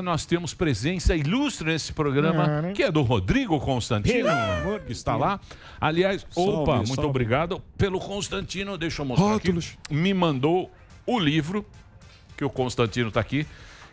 nós temos presença ilustre nesse programa, é, né? que é do Rodrigo Constantino, que está lá. Aliás, opa, salve, muito obrigado pelo Constantino, deixa eu mostrar Rótulos. aqui. Me mandou o livro, que o Constantino está aqui,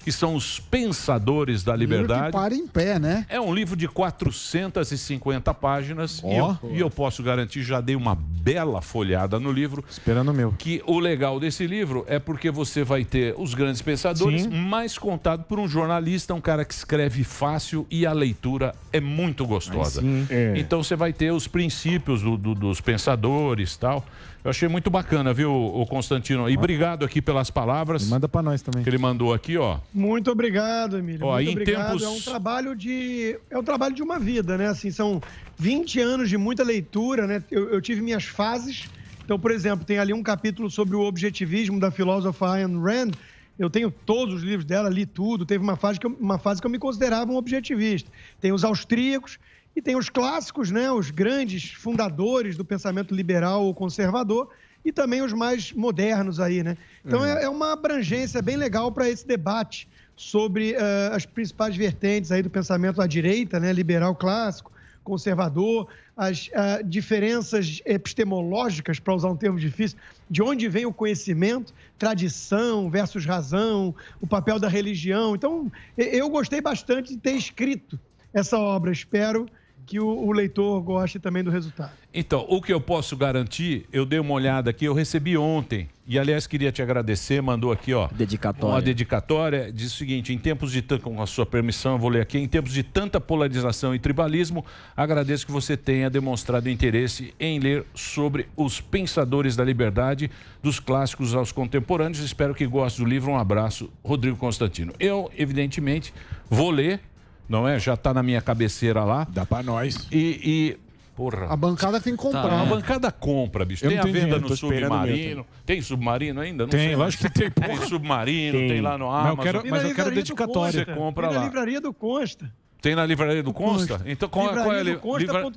que são os Pensadores da Liberdade. Livro que para em pé, né? É um livro de 450 páginas oh. e, eu, e eu posso garantir, já dei uma bela folhada no livro. Esperando o meu. Que o legal desse livro é porque você vai ter os grandes pensadores, Sim. contado por um jornalista, um cara que escreve fácil e a leitura é muito gostosa. É. Então você vai ter os princípios do, do, dos pensadores tal. Eu achei muito bacana, viu, o Constantino? E ah. obrigado aqui pelas palavras. Manda para nós também. Que ele mandou aqui, ó. Muito obrigado, Emílio. Ó, muito obrigado. Tempos... É um trabalho de é um trabalho de uma vida, né? Assim, são 20 anos de muita leitura, né? Eu, eu tive minhas fases. Então, por exemplo, tem ali um capítulo sobre o objetivismo da filósofa Ayn Rand. Eu tenho todos os livros dela, li tudo. Teve uma fase que eu, uma fase que eu me considerava um objetivista. Tem os austríacos, e tem os clássicos, né, os grandes fundadores do pensamento liberal ou conservador, e também os mais modernos aí, né? Então uhum. é, é, uma abrangência bem legal para esse debate sobre uh, as principais vertentes aí do pensamento à direita, né, liberal clássico, conservador, as uh, diferenças epistemológicas, para usar um termo difícil, de onde vem o conhecimento, tradição versus razão, o papel da religião. Então, eu gostei bastante de ter escrito essa obra. Espero que o, o, leitor goste também do resultado. Então, o que eu posso garantir, eu dei uma olhada aqui, eu recebi ontem, e aliás queria te agradecer, mandou aqui, ó. Dedicatória. Uma dedicatória, diz o seguinte: em tempos de tanta, com a sua permissão, eu vou ler aqui, em tempos de tanta polarização e tribalismo, agradeço que você tenha demonstrado interesse em ler sobre os pensadores da liberdade, dos clássicos aos contemporâneos. Espero que goste do livro. Um abraço, Rodrigo Constantino. Eu, evidentemente, vou ler não é? Já tá na minha cabeceira lá. Dá pra nós. E. e... Porra. A bancada tem que comprar. Tá, A bancada compra, bicho. Eu tem a venda dinheiro, no submarino. Tem submarino ainda? Não tem, sei. acho que tem. Porra. Tem submarino, tem. tem, lá no Amazon. Mas eu quero, mas eu quero dedicatória. Você compra lá. Na livraria do Consta. Tem na livraria do Consta? Consta. Então, qual, é- qual é a livraria?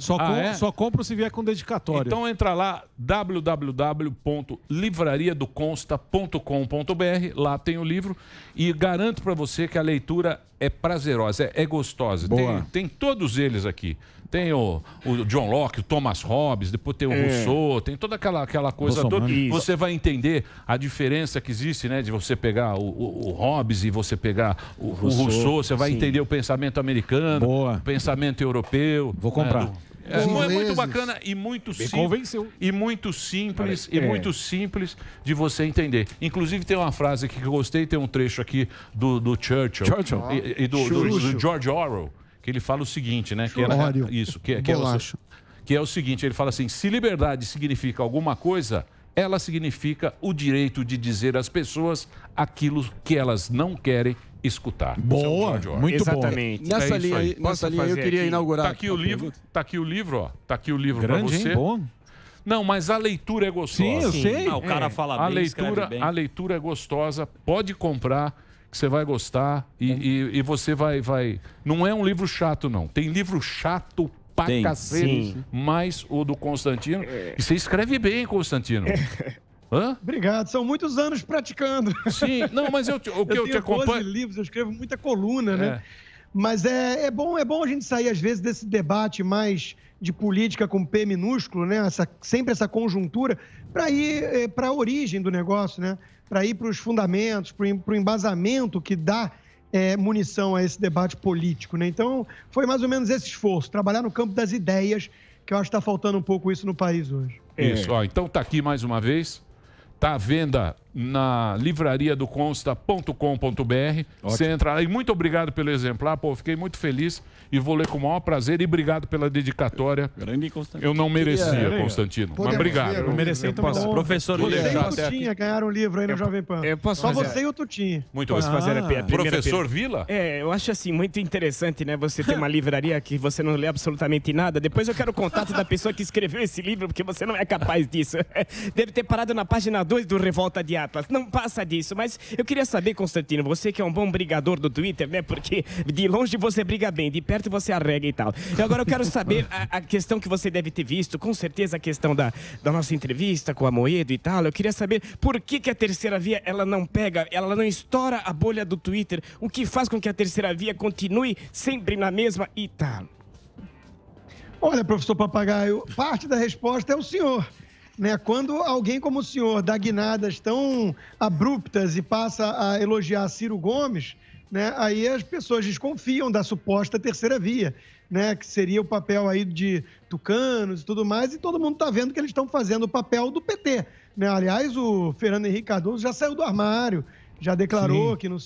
Só, ah, com, é? só compra se vier com dedicatório. Então entra lá www.livrariadoconsta.com.br, lá tem o livro e garanto para você que a leitura é prazerosa, é, é gostosa. Tem, tem todos eles aqui tem o, o John Locke, o Thomas Hobbes, depois tem o é. Rousseau, tem toda aquela, aquela coisa toda. Você vai entender a diferença que existe, né? De você pegar o, o, o Hobbes e você pegar o, o Rousseau, Rousseau, você vai sim. entender o pensamento americano, Boa. o pensamento europeu. Vou né, comprar. Né, do... É, é muito bacana e muito simples. E muito simples, e é. muito simples de você entender. Inclusive, tem uma frase aqui que eu gostei, tem um trecho aqui do, do Churchill, Churchill. E, e do, do, do George Orwell que ele fala o seguinte, né? que era, é isso, que, é, que, é o, que é o seguinte, ele fala assim, se liberdade significa alguma coisa, ela significa o direito de dizer às pessoas aquilo que elas não querem escutar. É Boa, muito Exatamente. bom. Nessa é linha, aí. nessa linha eu queria aqui? inaugurar. Tá aqui o livro, pergunta. tá aqui o livro, ó. Tá aqui o livro para você. Hein? Bom. Não, mas a leitura é gostosa. Sim, eu sei. Ah, o cara é. fala bem, a leitura, bem. A leitura é gostosa, pode comprar que você vai gostar e, uhum. e, e, você vai, vai. Não é um livro chato, não. Tem livro chato pra Tem, cacete, sim. mais o do Constantino. É. E você escreve bem, Constantino. É. Hã? Obrigado, são muitos anos praticando. Sim, não, mas eu, o que eu, eu te acompanho. livros, eu escrevo muita coluna, né? é. né? Mas é, é, bom, é bom a gente sair, às vezes, desse debate mais de política com P minúsculo, né? Essa, sempre essa conjuntura, para ir é, para a origem do negócio, né? para ir para os fundamentos, para o embasamento que dá é, munição a esse debate político. Né? Então, foi mais ou menos esse esforço, trabalhar no campo das ideias, que eu acho que está faltando um pouco isso no país hoje. É. Isso, ó, então está aqui mais uma vez. Está à venda na livraria do consta.com.br. Você entra lá. E muito obrigado pelo exemplar, pô, fiquei muito feliz e vou ler com o maior prazer e obrigado pela dedicatória. Grande Constantino. Eu não merecia, é, Constantino. Podemos mas obrigado. Ver, não mereci, então posso. Professor, vou deixar até aqui. Tutinha ganharam um livro aí no eu, Jovem Pan. Eu posso Só fazer... você e o Tutinha. Muito posso fazer a, a Professor Vila? É, eu acho assim muito interessante, né? Você ter uma livraria que você não lê absolutamente nada. Depois eu quero o contato da pessoa que escreveu esse livro, porque você não é capaz disso. Deve ter parado na página 2 do Revolta de Atlas. Não passa disso, mas eu queria saber, Constantino, você que é um bom brigador do Twitter, né? Porque de longe você briga bem, de perto certo você arrega e tal. E agora eu quero saber a, a, questão que você deve ter visto, com certeza a questão da, da nossa entrevista com a Moedo e tal. Eu queria saber por que, que a terceira via ela não pega, ela não estoura a bolha do Twitter, o que faz com que a terceira via continue sempre na mesma e tal. Olha, professor Papagaio, parte da resposta é o senhor. Né? Quando alguém como o senhor dá guinadas tão abruptas e passa a elogiar Ciro Gomes, né, aí as pessoas desconfiam da suposta terceira via, né, que seria o papel aí de tucanos e tudo mais, e todo mundo está vendo que eles estão fazendo o papel do PT. Né? Aliás, o Fernando Henrique Cardoso já saiu do armário, já declarou Sim, que no,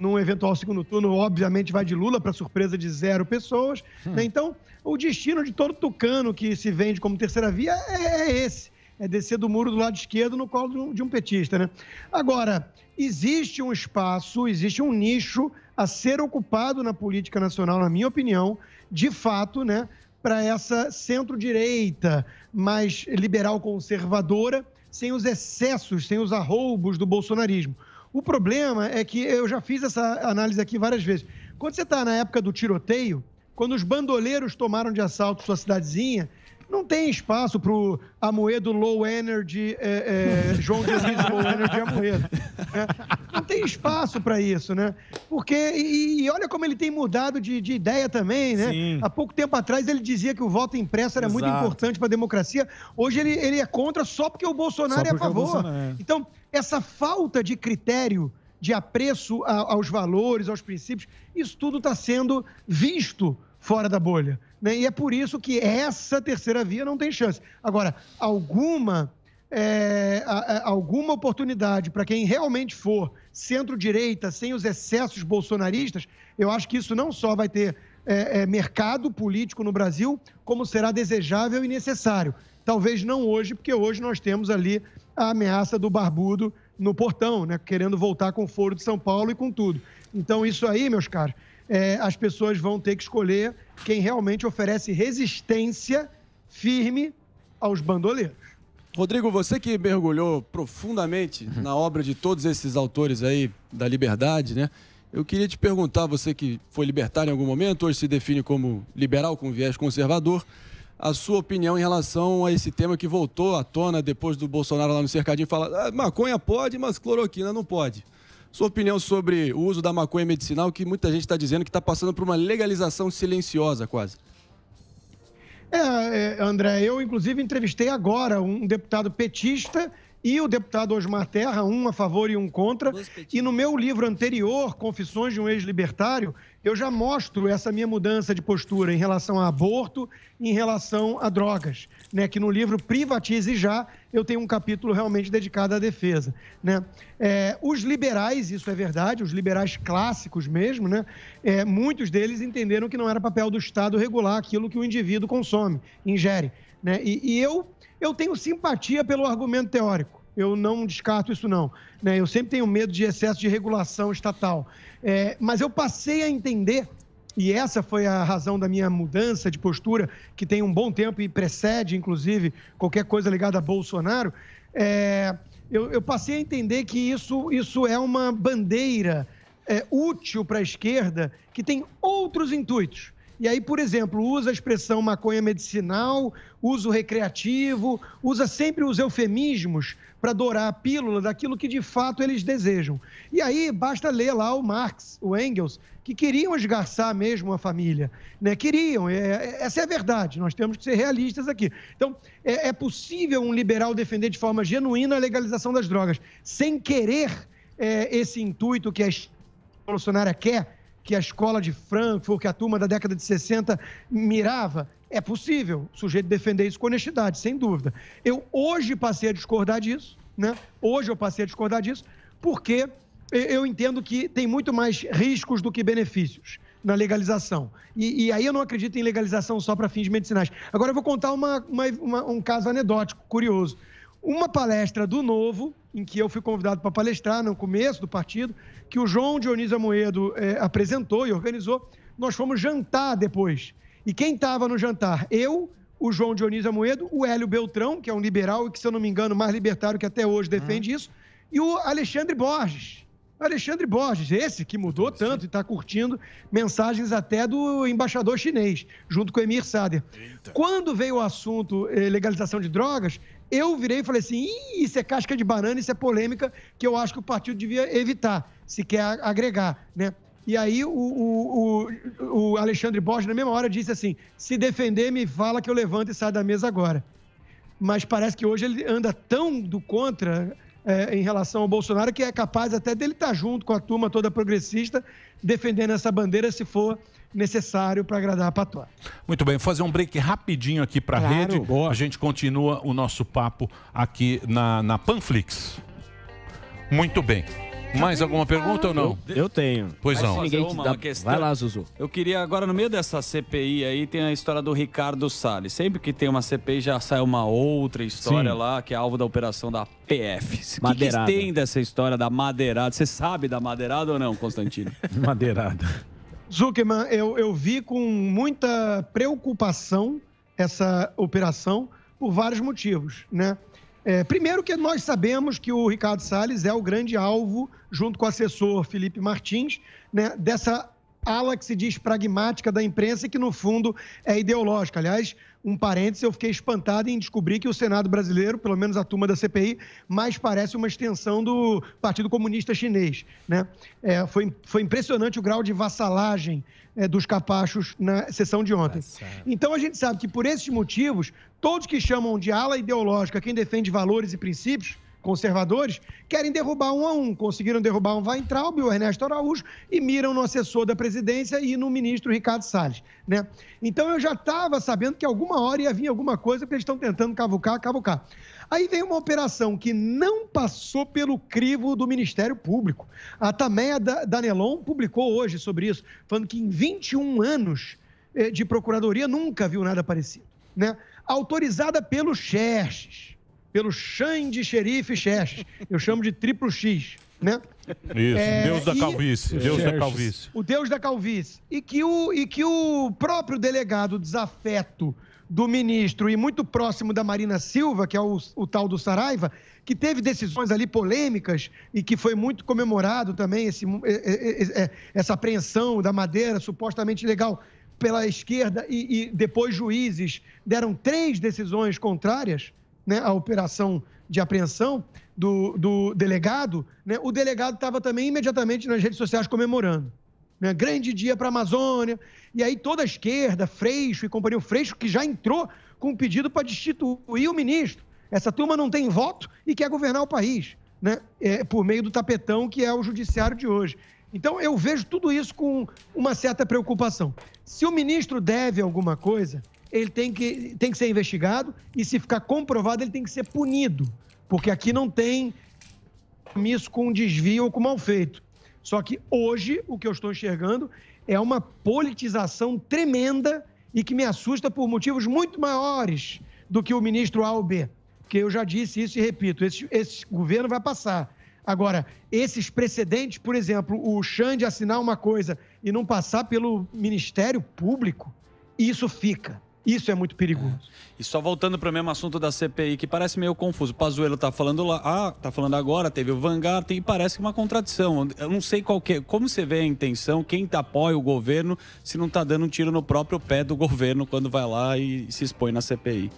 num eventual segundo turno, obviamente, vai de Lula, para surpresa de zero pessoas. Hum. Né? Então, o destino de todo tucano que se vende como terceira via é, é esse é descer do muro do lado esquerdo no colo de um petista, né? Agora, existe um espaço, existe um nicho a ser ocupado na política nacional, na minha opinião, de fato, né, para essa centro-direita mais liberal conservadora, sem os excessos, sem os arroubos do bolsonarismo. O problema é que eu já fiz essa análise aqui várias vezes. Quando você está na época do tiroteio, quando os bandoleiros tomaram de assalto sua cidadezinha, não tem espaço para o Amoedo Low Energy, é, é, João Diniz Low Energy Amoedo. Né? Não tem espaço para isso, né? Porque, e, e, olha como ele tem mudado de, de ideia também, né? Sim. Há pouco tempo atrás ele dizia que o voto impresso era Exato. muito importante para a democracia. Hoje ele, ele é contra só porque o Bolsonaro é a favor. É. Então, essa falta de critério de apreço a, aos valores, aos princípios, isso tudo está sendo visto fora da bolha. Né? E é por isso que essa terceira via não tem chance. Agora, alguma. É, alguma oportunidade para quem realmente for centro-direita, sem os excessos bolsonaristas, eu acho que isso não só vai ter é, é, mercado político no Brasil, como será desejável e necessário. Talvez não hoje, porque hoje nós temos ali a ameaça do barbudo no portão, né, querendo voltar com o Foro de São Paulo e com tudo. Então, isso aí, meus caros, é, as pessoas vão ter que escolher quem realmente oferece resistência firme aos bandoleiros. Rodrigo, você que mergulhou profundamente uhum. na obra de todos esses autores aí da liberdade, né? Eu queria te perguntar, você que foi libertário em algum momento, hoje se define como liberal com viés conservador, a sua opinião em relação a esse tema que voltou à tona depois do Bolsonaro lá no cercadinho falar ah, maconha pode, mas cloroquina não pode. Sua opinião sobre o uso da maconha medicinal, que muita gente está dizendo que está passando por uma legalização silenciosa quase. É, é, André, eu inclusive entrevistei agora um deputado petista e o deputado Osmar Terra, um a favor e um contra. E no meu livro anterior, Confissões de um Ex-Libertário, eu já mostro essa minha mudança de postura em relação a aborto, em relação a drogas, né? Que no livro Privatize Já eu tenho um capítulo realmente dedicado à defesa, né? É, os liberais, isso é verdade, os liberais clássicos mesmo, né? É, muitos deles entenderam que não era papel do Estado regular aquilo que o indivíduo consome, ingere, né? E, e eu eu tenho simpatia pelo argumento teórico eu não descarto isso não. Né? Eu sempre tenho medo de excesso de regulação estatal. É, mas eu passei a entender, e essa foi a razão da minha mudança de postura, que tem um bom tempo e precede, inclusive, qualquer coisa ligada a Bolsonaro, é, eu, eu, passei a entender que isso, isso é uma bandeira é, útil para a esquerda que tem outros intuitos e aí, por exemplo, usa a expressão maconha medicinal, uso recreativo, usa sempre os eufemismos para dourar a pílula daquilo que de fato eles desejam. E aí basta ler lá o Marx, o Engels, que queriam esgarçar mesmo a família, né? Queriam, é, é, essa é a verdade, nós temos que ser realistas aqui. Então, é, é possível um liberal defender de forma genuína a legalização das drogas, sem querer é, esse intuito que a revolucionária quer, que a escola de Frankfurt, que a turma da década de 60 mirava? É possível o sujeito defender isso com honestidade, sem dúvida. Eu hoje passei a discordar disso, né? Hoje eu passei a discordar disso, porque eu entendo que tem muito mais riscos do que benefícios na legalização. E, e, aí eu não acredito em legalização só para fins medicinais. Agora eu vou contar uma, uma, uma, um caso anedótico, curioso uma palestra do Novo, em que eu fui convidado para palestrar no começo do partido, que o João Dionísio Amoedo é, apresentou e organizou. Nós fomos jantar depois. E quem estava no jantar? Eu, o João Dionísio Amoedo, o Hélio Beltrão, que é um liberal e que, se eu não me engano, mais libertário que até hoje defende hum. isso, e o Alexandre Borges. Alexandre Borges, esse que mudou tanto e está curtindo mensagens até do embaixador chinês, junto com o Emir Sader. Eita. Quando veio o assunto eh, legalização de drogas, eu virei e falei assim: isso é casca de banana, isso é polêmica que eu acho que o partido devia evitar, se quer agregar, né? E aí o, o, o, o Alexandre Borges, na mesma hora, disse assim: se defender, me fala que eu levanto e saio da mesa agora. Mas parece que hoje ele anda tão do contra é, em relação ao Bolsonaro, que é capaz até dele estar tá junto com a turma toda progressista, defendendo essa bandeira se for necessário para agradar a patroa. Muito bem, fazer um break rapidinho aqui para a claro. rede. Boa. A gente continua o nosso papo aqui na, na Panflix. Muito bem. Mais alguma pergunta ou não? Eu, eu tenho. Pois não. Ninguém uma, dá... uma questão. Vai lá, Zuzu. Eu queria agora, no meio dessa CPI aí, tem a história do Ricardo Salles. Sempre que tem uma CPI já sai uma outra história Sim. lá, que é alvo da operação da PF. O que, que tem dessa história da madeirada? Você sabe da madeirada ou não, Constantino? madeirada. Zuckerman, eu, eu vi com muita preocupação essa operação por vários motivos, né? É, primeiro que nós sabemos que o Ricardo Salles é o grande alvo, junto com o assessor Felipe Martins, né, dessa ala que se diz pragmática da imprensa e que, no fundo, é ideológica. Aliás, um parênteses, eu fiquei espantado em descobrir que o Senado brasileiro, pelo menos a turma da CPI, mais parece uma extensão do Partido Comunista Chinês. Né? É, foi, foi impressionante o grau de vassalagem é, dos capachos na sessão de ontem. Tá então a gente sabe que por esses motivos, todos que chamam de ala ideológica quem defende valores e princípios conservadores, querem derrubar um a um. Conseguiram derrubar um Weintraub, o Ernesto Araújo, e miram no assessor da presidência e no ministro Ricardo Salles. Né? Então eu já estava sabendo que alguma hora ia vir alguma coisa, porque eles estão tentando cavucar, cavucar. Aí vem uma operação que não passou pelo crivo do Ministério Público. A Tameia Danelon publicou hoje sobre isso, falando que em 21 anos eh, de procuradoria nunca viu nada parecido. Né? Autorizada pelo Xerxes pelo Xande Xerife Xerxes. Eu chamo de triplo X, né? Isso, é, Deus da calvície, e, Deus da calvície. O Deus da calvície. E que o, e que o próprio delegado desafeto do ministro e muito próximo da Marina Silva, que é o, o tal do Saraiva, que teve decisões ali polêmicas e que foi muito comemorado também esse, essa apreensão da madeira supostamente legal pela esquerda e, e depois juízes deram três decisões contrárias né, a operação de apreensão do, do delegado, né, o delegado estava também imediatamente nas redes sociais comemorando. Né, grande dia para a Amazônia. E aí toda a esquerda, Freixo e companhia, o Freixo que já entrou com um pedido para destituir o ministro. Essa turma não tem voto e quer governar o país, né, é, por meio do tapetão que é o judiciário de hoje. Então eu vejo tudo isso com uma certa preocupação. Se o ministro deve alguma coisa, ele tem que, tem que ser investigado e, se ficar comprovado, ele tem que ser punido, porque aqui não tem compromisso com desvio ou com mal feito. Só que hoje o que eu estou enxergando é uma politização tremenda e que me assusta por motivos muito maiores do que o ministro A ou B. Porque eu já disse isso e repito: esse, esse governo vai passar. Agora, esses precedentes, por exemplo, o Xande assinar uma coisa e não passar pelo Ministério Público, isso fica. Isso é muito perigoso. É. E só voltando para o mesmo assunto da CPI, que parece meio confuso. O Pazuello está falando lá, ah, tá falando agora, teve o Vanguard, e parece uma contradição. Eu não sei qual é, como você vê a intenção, quem apoia o governo, se não está dando um tiro no próprio pé do governo quando vai lá e se expõe na CPI.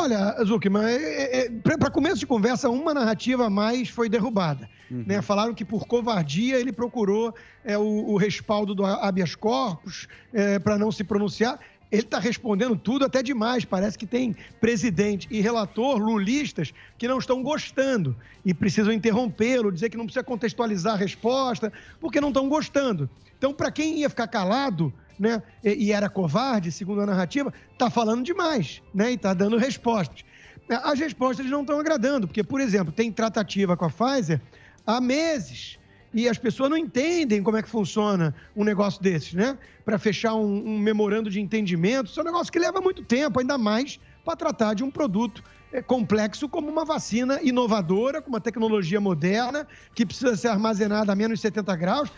Olha, Zuckman. é, é, é para começo de conversa, uma narrativa a mais foi derrubada. Uhum. Né? Falaram que por covardia ele procurou é, o, o, respaldo do habeas corpus é, para não se pronunciar. Ele está respondendo tudo até demais. Parece que tem presidente e relator lulistas que não estão gostando e precisam interrompê-lo, dizer que não precisa contextualizar a resposta, porque não estão gostando. Então, para quem ia ficar calado, né, e era covarde, segundo a narrativa, está falando demais né, e está dando respostas. As respostas não estão agradando, porque, por exemplo, tem tratativa com a Pfizer há meses e as pessoas não entendem como é que funciona um negócio desses, né? Para fechar um, um memorando de entendimento, isso é um negócio que leva muito tempo, ainda mais para tratar de um produto é complexo como uma vacina inovadora, com uma tecnologia moderna, que precisa ser armazenada a menos 70 graus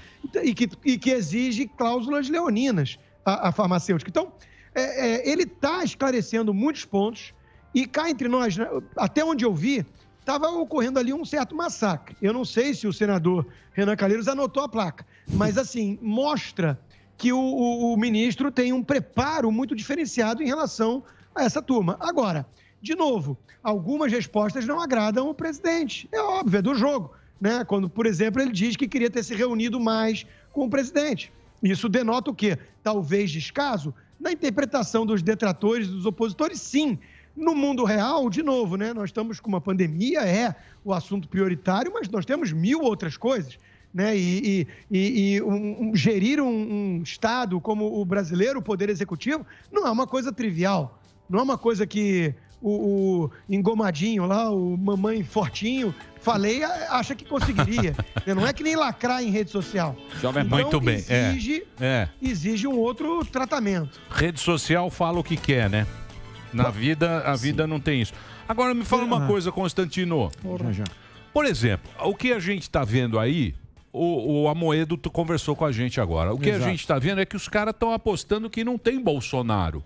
e que, e que exige cláusulas leoninas a, farmacêutica. Então, é, é, ele está esclarecendo muitos pontos e cá entre nós, né, até onde eu vi, estava ocorrendo ali um certo massacre. Eu não sei se o senador Renan Calheiros anotou a placa, mas assim, mostra que o, o, o ministro tem um preparo muito diferenciado em relação a essa turma. Agora, de novo, algumas respostas não agradam o presidente. É óbvio, é do jogo. Né? Quando, por exemplo, ele diz que queria ter se reunido mais com o presidente. Isso denota o quê? Talvez descaso? Na interpretação dos detratores e dos opositores, sim. No mundo real, de novo, né? Nós estamos com uma pandemia, é o assunto prioritário, mas nós temos mil outras coisas. Né? E, e, e um, um, gerir um, um, Estado como o brasileiro, o poder executivo, não é uma coisa trivial. Não é uma coisa que o, o engomadinho lá, o mamãe fortinho, falei, acha que conseguiria. Não é que nem lacrar em rede social. Jovem então, muito bem. É. Exige, é. exige um outro tratamento. Rede social fala o que quer, né? Na vida, a Sim. vida não tem isso. Agora me fala é, uma ah. coisa, Constantino. Por exemplo, o que a gente está vendo aí, o, o Amoedo conversou com a gente agora. O que Exato. a gente está vendo é que os caras estão apostando que não tem Bolsonaro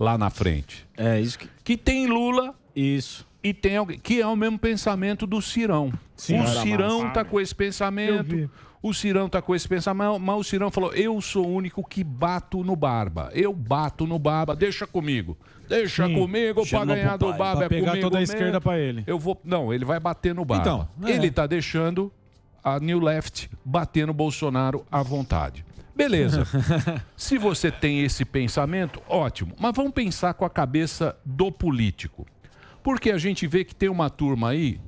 lá na frente. É isso que... que tem Lula. Isso. E tem alguém que é o mesmo pensamento do Cirão. Sim, o Cirão tá com esse pensamento. O Cirão tá com esse pensamento, mas o Cirão falou: "Eu sou o único que bato no barba. Eu bato no barba, deixa comigo. Deixa Sim, comigo pra ganhar do barba pra é pegar comigo toda a mesmo. esquerda para ele. Eu vou, não, ele vai bater no barba. Então, é. ele tá deixando a New Left bater no Bolsonaro à vontade. Beleza. Se você tem esse pensamento, ótimo. Mas vamos pensar com a cabeça do político. Porque a gente vê que tem uma turma aí,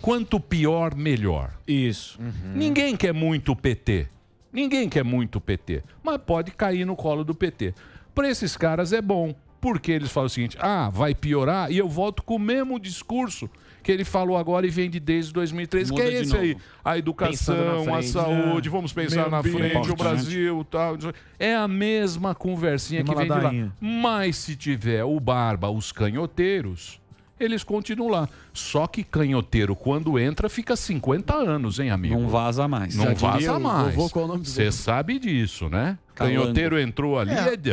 quanto pior, melhor. Isso. Uhum. Ninguém quer muito PT. Ninguém quer muito PT. Mas pode cair no colo do PT. Para esses caras é bom. Porque eles falam o seguinte: ah, vai piorar e eu volto com o mesmo discurso que ele falou agora e vende desde 2003, Muda que é esse aí. A educação, frente, a saúde, né? vamos pensar na frente, importante. o Brasil, tal. É a mesma conversinha que vem de lá. Mas se tiver o Barba, os canhoteiros, eles continuam lá. Só que canhoteiro, quando entra, fica 50 anos, hein, amigo? Não vaza mais. Não Já vaza mais. Você é sabe disso, né? Canhoteiro entrou ali. É. é...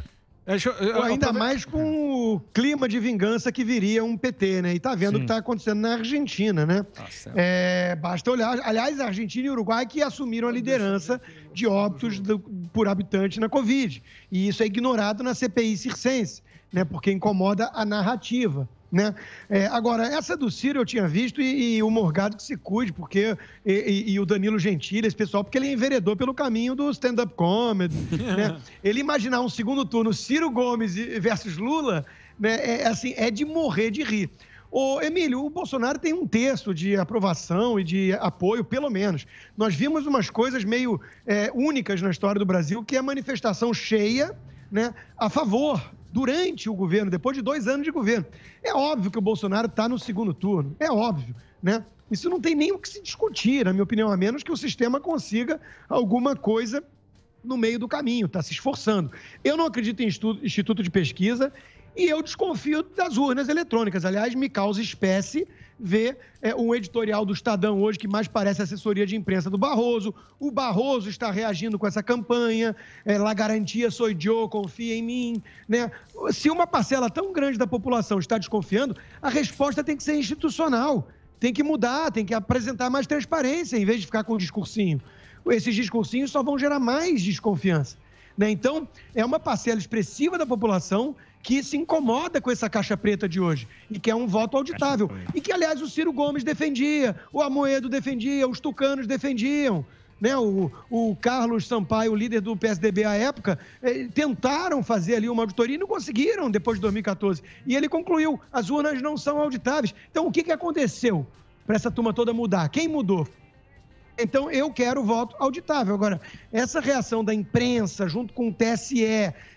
é. É, eu, eu, Ainda eu, mais com o clima de vingança que viria um PT, né? E tá vendo o que está acontecendo na Argentina, né? Tá é, basta olhar. Aliás, a Argentina e o Uruguai que assumiram a liderança de óbitos do, por habitante na Covid. E isso é ignorado na CPI circense, né? Porque incomoda a narrativa né? É, agora, essa do Ciro eu tinha visto e, e o Morgado que se cuide, porque e, e, e, o Danilo Gentili, esse pessoal, porque ele enveredou pelo caminho do stand-up comedy, né? Ele imaginar um segundo turno Ciro Gomes versus Lula, né? É, é, assim, é de morrer de rir. Ô, Emílio, o Bolsonaro tem um texto de aprovação e de apoio, pelo menos. Nós vimos umas coisas meio é, únicas na história do Brasil, que é a manifestação cheia né, a favor durante o governo, depois de dois anos de governo. É óbvio que o Bolsonaro está no segundo turno, é óbvio, né? Isso não tem nem o que se discutir, na minha opinião, a menos que o sistema consiga alguma coisa no meio do caminho, está se esforçando. Eu não acredito em estudo, instituto de pesquisa, e eu desconfio das urnas eletrônicas. Aliás, me causa espécie ver é, um editorial do Estadão hoje que mais parece assessoria de imprensa do Barroso. O Barroso está reagindo com essa campanha. É, La garantia sou eu, confia em mim. Né? Se uma parcela tão grande da população está desconfiando, a resposta tem que ser institucional. Tem que mudar, tem que apresentar mais transparência em vez de ficar com um discursinho. Esses discursinhos só vão gerar mais desconfiança. Né? Então, é uma parcela expressiva da população que se incomoda com essa caixa preta de hoje e que é um voto auditável. E que, aliás, o Ciro Gomes defendia, o Amoedo defendia, os tucanos defendiam. Né, o, o Carlos Sampaio, o líder do PSDB à época, eh, tentaram fazer ali uma auditoria e não conseguiram depois de 2014. E ele concluiu: as urnas não são auditáveis. Então, o que, que aconteceu para essa turma toda mudar? Quem mudou? Então, eu quero voto auditável. Agora, essa reação da imprensa, junto com o TSE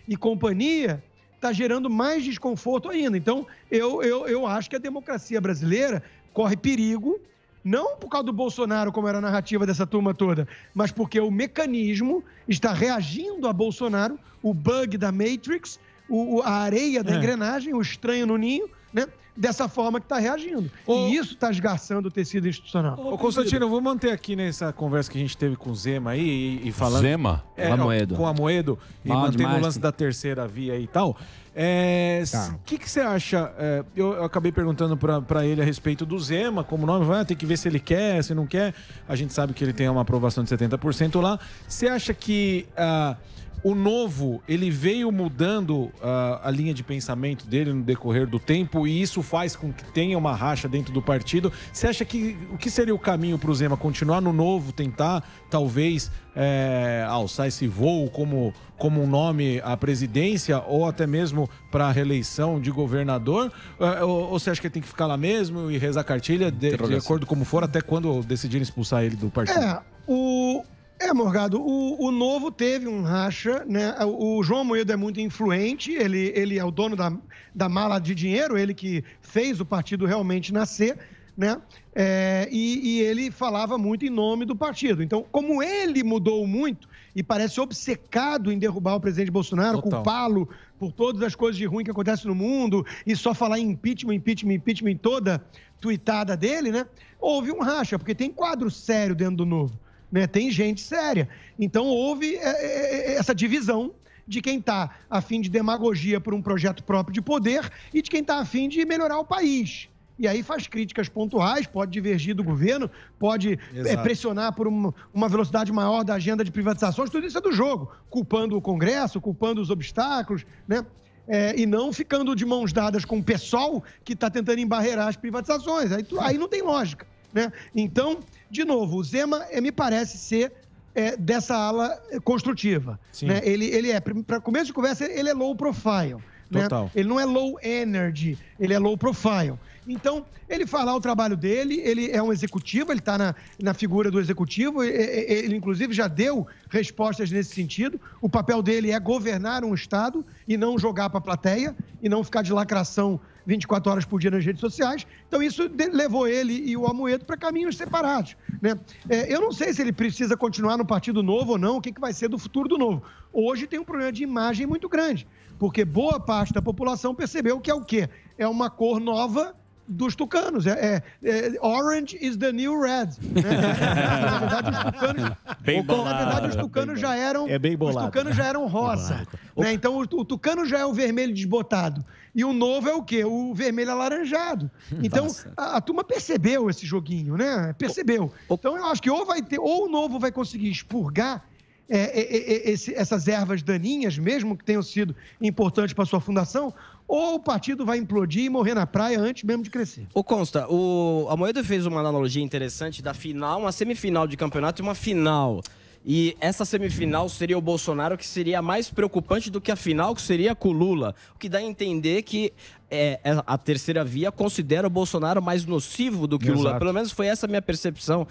e companhia, está gerando mais desconforto ainda. Então, eu, eu, eu acho que a democracia brasileira corre perigo, não por causa do Bolsonaro, como era a narrativa dessa turma toda, mas porque o mecanismo está reagindo a Bolsonaro, o bug da Matrix, o, a areia da é. engrenagem, o estranho no ninho, né? dessa forma que está reagindo. Ô, e isso está esgarçando o tecido institucional. Ô, Constantino, eu vou manter aqui nessa conversa que a gente teve com o Zema aí e, e falando. Zema? É, com a Moedo. Com a Moedo. E mantendo o lance da terceira via e tal. É, tá. que, que você acha? É, eu acabei perguntando para ele a respeito do Zema, como nome, vai ah, ter que ver se ele quer, se não quer. A gente sabe que ele tem uma aprovação de 70% lá. Você acha que ah, o novo ele veio mudando ah, a linha de pensamento dele no decorrer do tempo e isso faz com que tenha uma racha dentro do partido? Você acha que o que seria o caminho para o Zema continuar no novo, tentar talvez é, alçar esse voo como, como um nome à presidência ou até mesmo para a reeleição de governador? É, ou, ou, você acha que tem que ficar lá mesmo e rezar cartilha, de, de acordo como for, até quando decidirem expulsar ele do partido? É, o, é, Morgado, o, o, Novo teve um racha, né? O, o João Moedo é muito influente, ele, ele é o dono da, da mala de dinheiro, ele que fez o partido realmente nascer né? É, e, e, ele falava muito em nome do partido. Então, como ele mudou muito e parece obcecado em derrubar o presidente Bolsonaro, culpá-lo por todas as coisas de ruim que acontecem no mundo e só falar em impeachment, impeachment, impeachment em toda tuitada dele, né? Houve um racha, porque tem quadro sério dentro do novo. Né? Tem gente séria. Então, houve é, é, é, essa divisão de quem está afim de demagogia por um projeto próprio de poder e de quem está afim de melhorar o país e aí faz críticas pontuais, pode divergir do governo, pode é, pressionar por uma, uma velocidade maior da agenda de privatizações, tudo isso é do jogo, culpando o Congresso, culpando os obstáculos, né? É, e não ficando de mãos dadas com o pessoal que está tentando embarrear as privatizações. Aí, tu, aí não tem lógica. Né? Então, de novo, o Zema é, me parece ser é, dessa ala construtiva. Né? Ele, ele é, para começo de conversa, ele é low profile. Né? Ele não é low energy ele é low profile. Então, ele fala o trabalho dele, ele é um executivo, ele está na, na figura do executivo, ele, inclusive já deu respostas nesse sentido. O papel dele é governar um Estado e não jogar para a plateia, e não ficar de lacração 24 horas por dia nas redes sociais. Então, isso levou ele e o Amoedo para caminhos separados. Né? É, eu não sei se ele precisa continuar no Partido Novo ou não, o que, que vai ser do futuro do Novo. Hoje tem um problema de imagem muito grande, porque boa parte da população percebeu que é o quê? é uma cor nova dos tucanos. É, é, é, orange is the new red. Né? na verdade, os tucanos, bem bolado, na verdade, os tucanos já eram. É bem bolado. Os tucanos já eram rosa. Né? Então, o, o, tucano já é o vermelho desbotado. E o novo é o quê? O vermelho alaranjado. Então, a, a, turma percebeu esse joguinho, né? Percebeu. Então, eu acho que ou vai ter, ou o novo vai conseguir expurgar. É, é, é, é esse, essas ervas daninhas, mesmo que tenham sido importantes para sua fundação, ou o partido vai implodir e morrer na praia antes mesmo de crescer. O Consta, o Amoedo fez uma analogia interessante da final, uma semifinal de campeonato e uma final. E essa semifinal seria o Bolsonaro, que seria mais preocupante do que a final, que seria com o Lula. O que dá a entender que é, é a terceira via considera o Bolsonaro mais nocivo do que o Lula. Pelo menos foi essa a minha percepção.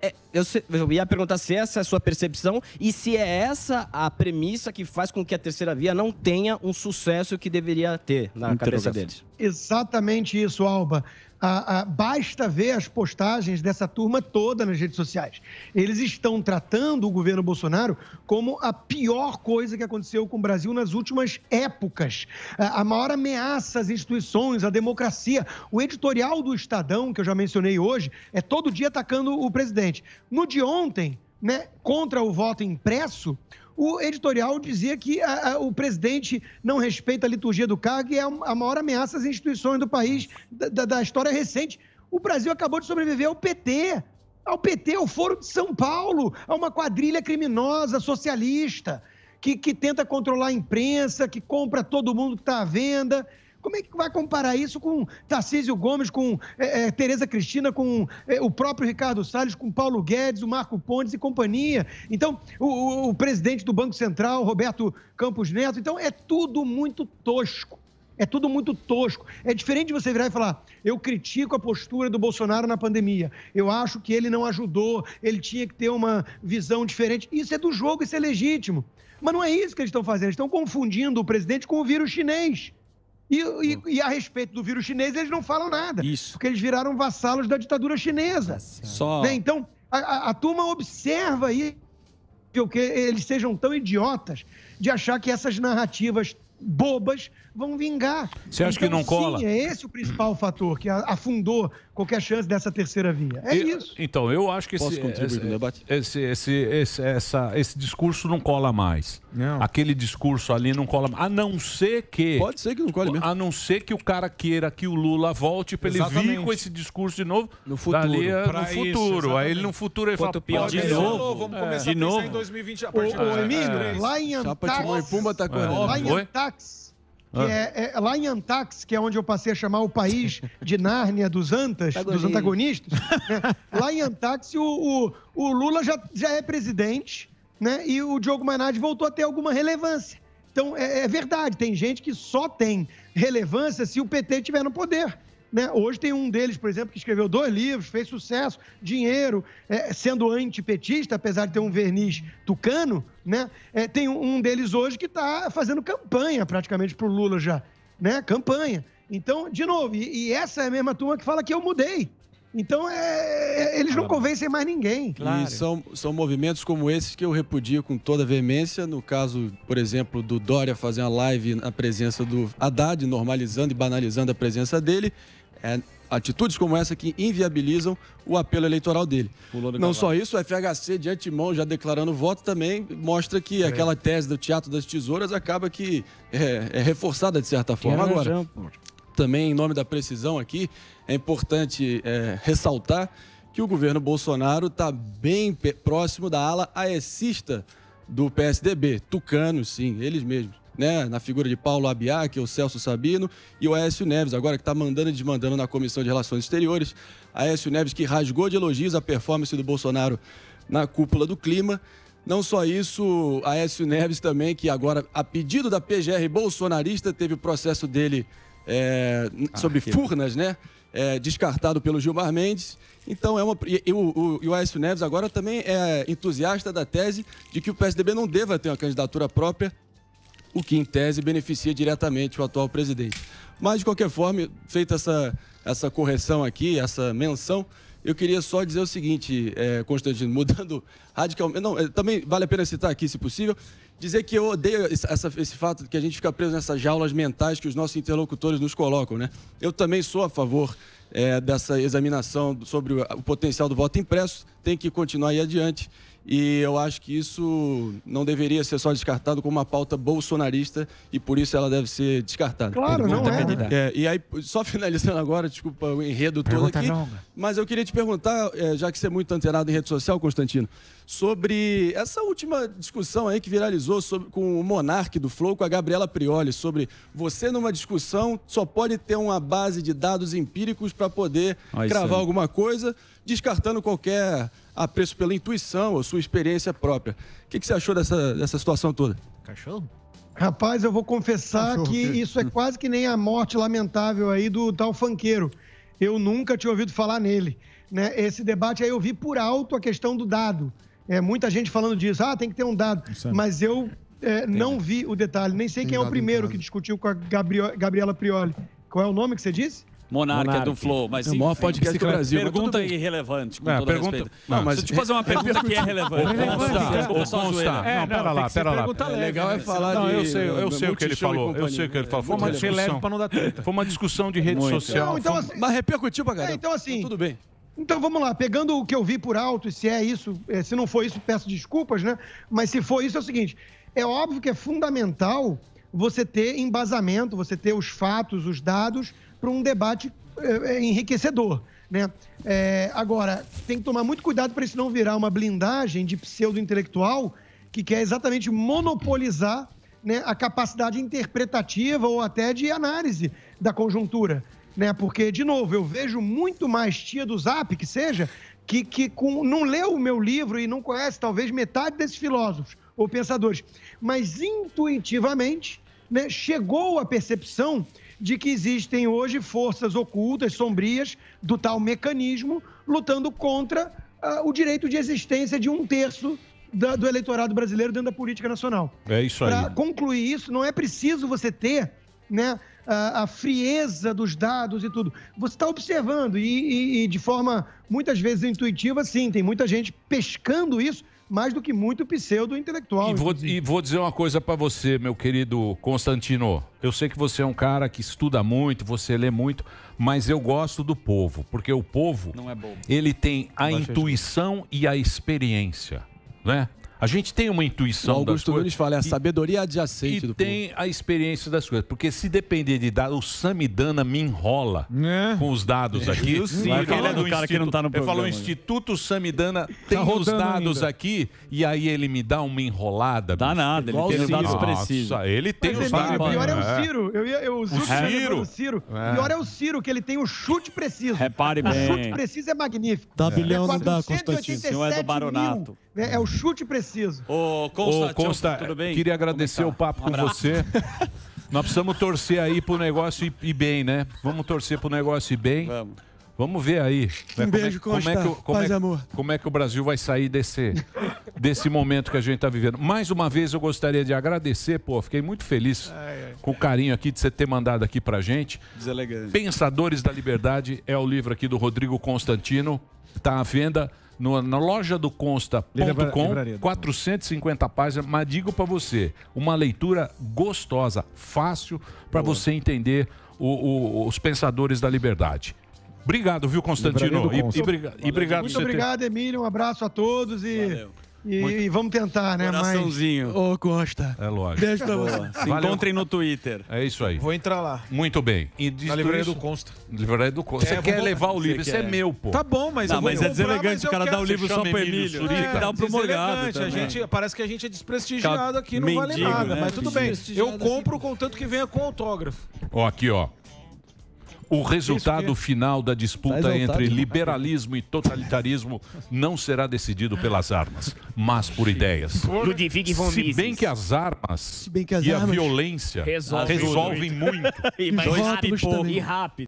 É, eu, eu, ia perguntar se essa é a sua percepção e se é essa a premissa que faz com que a terceira via não tenha um sucesso que deveria ter na cabeça deles. Exatamente isso, Alba basta ver as postagens dessa turma toda nas redes sociais. Eles estão tratando o governo Bolsonaro como a pior coisa que aconteceu com o Brasil nas últimas épocas. a maior ameaça às instituições, à democracia. O editorial do Estadão, que eu já mencionei hoje, é todo dia atacando o presidente. No de ontem, né, contra o voto impresso, o editorial dizia que a, a, o presidente não respeita a liturgia do cargo e é a maior ameaça às instituições do país da, da história recente. O Brasil acabou de sobreviver ao PT, ao PT, ao Foro de São Paulo, a uma quadrilha criminosa socialista que, que tenta controlar a imprensa, que compra todo mundo que está à venda. Como é que vai comparar isso com Tarcísio Gomes, com é, é, Tereza Cristina, com é, o próprio Ricardo Salles, com Paulo Guedes, o Marco Pontes e companhia? Então, o, o, o presidente do Banco Central, Roberto Campos Neto. Então, é tudo muito tosco. É tudo muito tosco. É diferente de você virar e falar: eu critico a postura do Bolsonaro na pandemia. Eu acho que ele não ajudou, ele tinha que ter uma visão diferente. Isso é do jogo, isso é legítimo. Mas não é isso que eles estão fazendo. Eles estão confundindo o presidente com o vírus chinês. E, e, hum. e, a respeito do vírus chinês, eles não falam nada. Isso. Porque eles viraram vassalos da ditadura chinesa. Tá né? Só... Né? Então, a, a, a, turma observa aí que eles sejam tão idiotas de achar que essas narrativas bobas vão vingar. Você acha então, que não cola? Sim, é esse o principal fator que afundou qualquer chance dessa terceira via. É eu, isso. Então, eu acho que esse, esse, esse, esse, essa, esse discurso não cola mais. Não. Aquele discurso ali não cola mais. A não ser que. Pode ser que não cole mesmo. A não ser que o cara queira que o Lula volte para ele vir com esse discurso de novo. No futuro. Dali, é no futuro. Isso, aí ele no futuro ele Quanto fala, é. de, de novo. novo. Vamos começar é. de novo. em 2020 a partir o, do o é. lá em Antax. Tá lá em Antax que ah. é, é, lá em Antax, que é onde eu passei a chamar o país de Nárnia dos Antas, dos antagonistas. Né? Lá em Antax, o, o, o, Lula já, já é presidente, né? E o Diogo Maynard voltou a ter alguma relevância. Então, é, é, verdade, tem gente que só tem relevância se o PT tiver no poder. Né? Hoje tem um deles, por exemplo, que escreveu dois livros, fez sucesso, dinheiro, é, sendo antipetista, apesar de ter um verniz tucano, né? É, tem um deles hoje que está fazendo campanha praticamente para o Lula já. Né? Campanha. Então, de novo, e, e, essa é a mesma turma que fala que eu mudei. Então, é, é eles não convencem mais ninguém. Claro. E são, são movimentos como esses que eu repudio com toda veemência. No caso, por exemplo, do Dória fazer uma live na presença do Haddad, normalizando e banalizando a presença dele. É, atitudes como essa que inviabilizam o apelo eleitoral dele. Não só isso, o FHC de antemão já declarando voto também mostra que é. aquela tese do Teatro das Tesouras acaba que é, é reforçada de certa forma. Agora, também em nome da precisão aqui, é importante é, ressaltar que o governo Bolsonaro está bem próximo da ala aessista do PSDB, tucanos, sim, eles mesmos né, na figura de Paulo Abiac, o Celso Sabino e o Aécio Neves, agora que está mandando e desmandando na Comissão de Relações Exteriores. Aécio Neves que rasgou de elogios a performance do Bolsonaro na cúpula do clima. Não só isso, Aécio Neves também, que agora, a pedido da PGR bolsonarista, teve o processo dele é, ah, sobre Furnas, né? É, descartado pelo Gilmar Mendes. Então é uma. E, o, e o Aécio Neves agora também é entusiasta da tese de que o PSDB não deva ter uma candidatura própria o que em tese beneficia diretamente o atual presidente. Mas, de qualquer forma, feita essa, essa correção aqui, essa menção, eu queria só dizer o seguinte, é, Constantino, mudando radicalmente. Não, eh, também vale a pena citar aqui, se possível, dizer que eu odeio essa, esse fato de que a gente fica preso nessas jaulas mentais que os nossos interlocutores nos colocam, né? Eu também sou a favor é, dessa examinação sobre o, o, potencial do voto impresso, tem que continuar aí adiante. E eu acho que isso não deveria ser só descartado como uma pauta bolsonarista e por isso ela deve ser descartada. Claro, não é. é. E aí, só finalizando agora, desculpa o enredo Pergunta todo aqui. Longa. Mas eu queria te perguntar, é, já que você é muito antenado em rede social, Constantino, sobre essa última discussão aí que viralizou sobre, com o Monarque do Flow, com a Gabriela Prioli, sobre você numa discussão só pode ter uma base de dados empíricos para poder gravar ah, cravar alguma coisa, descartando qualquer apreço pela intuição ou sua experiência própria. O que, que você achou dessa, dessa situação toda? Cachorro? Rapaz, eu vou confessar Cachorro, que isso é quase que nem a morte lamentável aí do tal fanqueiro. Eu nunca tinha ouvido falar nele. Né? Esse debate aí eu vi por alto a questão do dado. É, muita gente falando disso, ah, tem que ter um dado. Mas eu é, não vi o detalhe, nem sei tem quem é o primeiro que discutiu com a Gabriela Prioli. Qual é o nome que você disse? Monarca, é do Flow, mas é o maior podcast do Brasil. Pergunta irrelevante, com é, todo pergunta, respeito. Não, mas deixa eu te fazer uma é pergunta que é relevante. Relevante, consta. consta. É, não, pera lá, pera lá. Legal, legal é né? falar não, de... eu sei, eu sei o que ele falou. Eu sei o que ele falou. Foi uma discussão. Foi uma discussão de rede social. Então assim- mas repercutiu pra galera. É, então assim... Tudo bem. Então vamos lá, pegando o que eu vi por alto, e se é isso, é, se não foi isso, peço desculpas, né? Mas se foi isso, é o seguinte: é óbvio que é fundamental você ter embasamento, você ter os fatos, os dados, para um debate é, é, enriquecedor. Né? É, agora, tem que tomar muito cuidado para isso não virar uma blindagem de pseudo-intelectual que quer exatamente monopolizar né, a capacidade interpretativa ou até de análise da conjuntura né? Porque, de novo, eu vejo muito mais tia do Zap, que seja, que, que com, não leu o meu livro e não conhece talvez metade desses filósofos ou pensadores, mas intuitivamente né, chegou à percepção de que existem hoje forças ocultas, sombrias, do tal mecanismo, lutando contra uh, o direito de existência de um terço da, do eleitorado brasileiro dentro da política nacional. É isso aí. Para concluir isso, não é preciso você ter né, a, frieza dos dados e tudo. Você está observando, e, e, e de forma muitas vezes intuitiva, sim, tem muita gente pescando isso mais do que muito pseudo-intelectual. E vou, e vou, dizer uma coisa para você, meu querido Constantino. Eu sei que você é um cara que estuda muito, você lê muito, mas eu gosto do povo, porque o povo, é ele tem a intuição e a experiência, né? A gente tem uma intuição o Augusto das Nunes fala, é a sabedoria adjacente e do tem povo. a experiência das coisas. Porque se depender de dados, o Samidana me enrola é. com os dados é. aqui. Eu sim, ele é do cara que não está no programa. Ele falou, o Instituto Samidana tá tem tá os dados ainda. aqui e aí ele me dá uma enrolada. Dá bicho. nada, ele Igual tem os dados precisos. Ele tem Mas os é dados. O pior é o é. Ciro. Eu, eu, eu, o Ciro. O Ciro. É. pior é o Ciro, que ele tem o chute preciso. Repare bem. O chute preciso é magnífico. Tá bilhão não dá, Constantino. O senhor é do baronato. É, é o chute preciso. Ô, Consta, Ô, Consta tudo bem? Queria agradecer tá? o papo tá? um com você. Nós precisamos torcer aí pro negócio ir, bem, né? Vamos torcer pro negócio ir bem. Vamos. Vamos ver aí. Né? Um é beijo, como é, como é que, amor. Como é que o Brasil vai sair desse, desse momento que a gente está vivendo? Mais uma vez, eu gostaria de agradecer, pô, fiquei muito feliz ai, ai. com o carinho aqui de você ter mandado aqui para gente. Deselegante. Pensadores da Liberdade é o livro aqui do Rodrigo Constantino, Está à venda no, na loja do consta.com, 450 páginas, mas digo para você, uma leitura gostosa, fácil para você entender o, o, os pensadores da liberdade. Obrigado, viu, Constantino? E, e, e, e obrigado. Muito obrigado, ter... Emílio. Um abraço a todos e Valeu. E, e, vamos tentar, né? Coraçãozinho. Ô, oh, Costa. É lógico. Beijo pra você. Se encontrem no Twitter. É isso aí. Vou entrar lá. Muito bem. E Na livraria do Consta. Livraria do Consta. Você é, quer vou... levar o livro? Isso é meu, pô. Tá bom, mas não, tá, eu vou é mas comprar, é deselegante mas o cara dar o livro só pro Emílio. Surita. É, é, dá pro molhado a gente Parece que a gente é desprestigiado aqui, não Mendigo, vale nada. Né? Mas tudo bem. Eu compro contanto que venha com autógrafo. Ó, aqui, ó. O resultado final da disputa entre liberalismo e totalitarismo não será decidido pelas armas, mas por ideias. Ludwig von Mises. Se bem que as armas que as e a violência resolvem, resolvem muito. E, mais rápido, e rápido.